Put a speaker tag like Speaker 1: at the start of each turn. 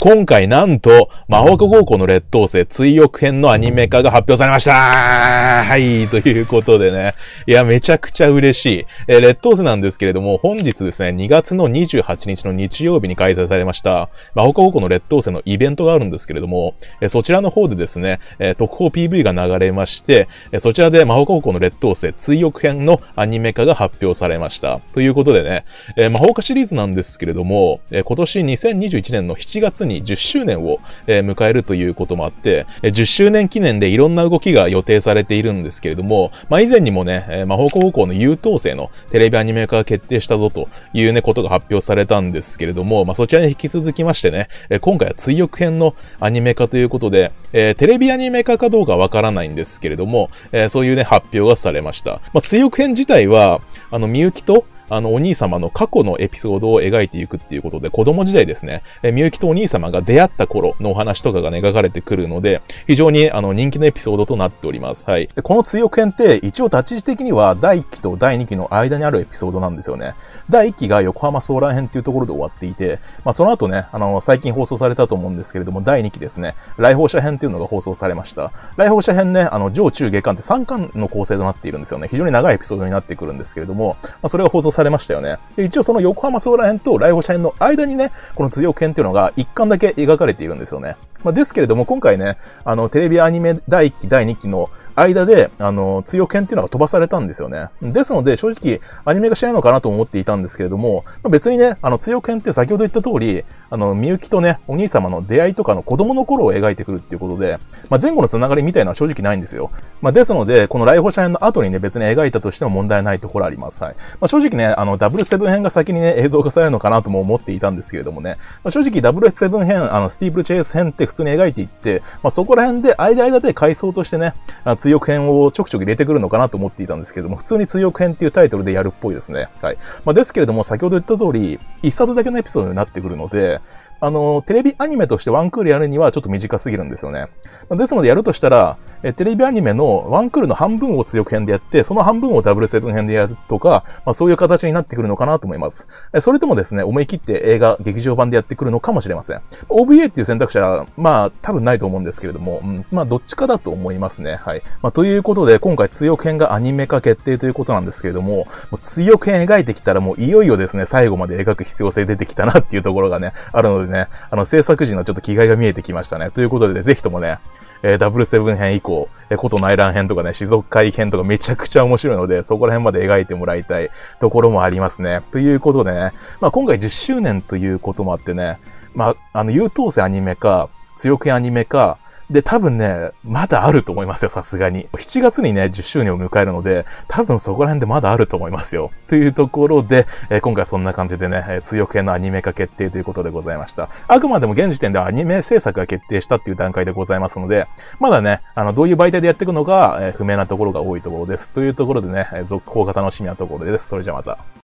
Speaker 1: 今回なんと、魔法科高校の劣等生追憶編のアニメ化が発表されましたはいということでね。いや、めちゃくちゃ嬉しい。えー、劣等生なんですけれども、本日ですね、2月の28日の日曜日に開催されました、魔法科高校の劣等生のイベントがあるんですけれども、えー、そちらの方でですね、えー、特報 PV が流れまして、えそちらで魔法科高校の劣等生追憶編のアニメ化が発表されました。ということでね、え魔法科シリーズなんですけれども、え今年2021年の7月月に10周年を、え迎えるということもあって、え10周年記念でいろんな動きが予定されているんですけれども、まあ、以前にもね、え魔法高校の優等生のテレビアニメ化が決定したぞというね、ことが発表されたんですけれども、まあ、そちらに引き続きましてね、え今回は追憶編のアニメ化ということで、えテレビアニメ化かどうかわからないんですけれども、えそういうね、発表がされました。まあ、追憶編自体は、あの、みゆきと、あの、お兄様の過去のエピソードを描いていくっていうことで、子供時代ですね、えみゆきとお兄様が出会った頃のお話とかがね、描かれてくるので、非常にあの、人気のエピソードとなっております。はい。でこの追憶編って、一応立ち位置的には、第1期と第2期の間にあるエピソードなんですよね。第1期が横浜ソーラ編っていうところで終わっていて、まあ、その後ね、あの、最近放送されたと思うんですけれども、第2期ですね、来訪者編っていうのが放送されました。来訪者編ね、あの、上中下巻って3巻の構成となっているんですよね。非常に長いエピソードになってくるんですけれども、まあ、それが放送されましたよね。一応その横浜総来編と来訪者編の間にね、この強編っていうのが一巻だけ描かれているんですよね。まあ、ですけれども今回ね、あの、テレビアニメ第1期第2期の間で、あの、追用犬っていうのが飛ばされたんですよね。ですので、正直、アニメ化しないのかなと思っていたんですけれども、まあ、別にね、あの、追用犬って先ほど言った通り、あの、みゆきとね、お兄様の出会いとかの子供の頃を描いてくるっていうことで、まあ、前後のつながりみたいなのは正直ないんですよ。まあ、ですので、この来訪者編の後にね、別に描いたとしても問題ないところあります。はい。まあ、正直ね、あの、ダブルセブン編が先にね、映像化されるのかなとも思っていたんですけれどもね、まあ、正直ダブルセブン編、あの、スティーブルチェイス編って普通に描いていって、まあ、そこら辺で間々で階層としてね、あ追憶編をちょくちょく入れてくるのかなと思っていたんですけども、普通に追憶編っていうタイトルでやるっぽいですね。はい。まあ、ですけれども、先ほど言った通り、一冊だけのエピソードになってくるので、あの、テレビアニメとしてワンクールやるにはちょっと短すぎるんですよね。ですのでやるとしたら、えテレビアニメのワンクールの半分を強く編でやって、その半分をダブルセブン編でやるとか、まあ、そういう形になってくるのかなと思います。えそれともですね、思い切って映画、劇場版でやってくるのかもしれません。o b a っていう選択肢は、まあ、多分ないと思うんですけれども、うん、まあ、どっちかだと思いますね。はい。まあ、ということで、今回強く編がアニメ化決定ということなんですけれども、もう強く編描いてきたらもういよいよですね、最後まで描く必要性出てきたなっていうところがね、あるので、でね、あの、制作陣のちょっと着替えが見えてきましたね。ということでね、ぜひともね、えー、ダブルセブン編以降、えー、こと内乱編とかね、士族会編とかめちゃくちゃ面白いので、そこら辺まで描いてもらいたいところもありますね。ということでね、まあ今回10周年ということもあってね、まあ、あの、優等生アニメか、強気アニメか、で、多分ね、まだあると思いますよ、さすがに。7月にね、10周年を迎えるので、多分そこら辺でまだあると思いますよ。というところで、えー、今回そんな感じでね、えー、強系のアニメ化決定ということでございました。あくまでも現時点ではアニメ制作が決定したっていう段階でございますので、まだね、あの、どういう媒体でやっていくのか、えー、不明なところが多いところです。というところでね、えー、続報が楽しみなところです。それじゃまた。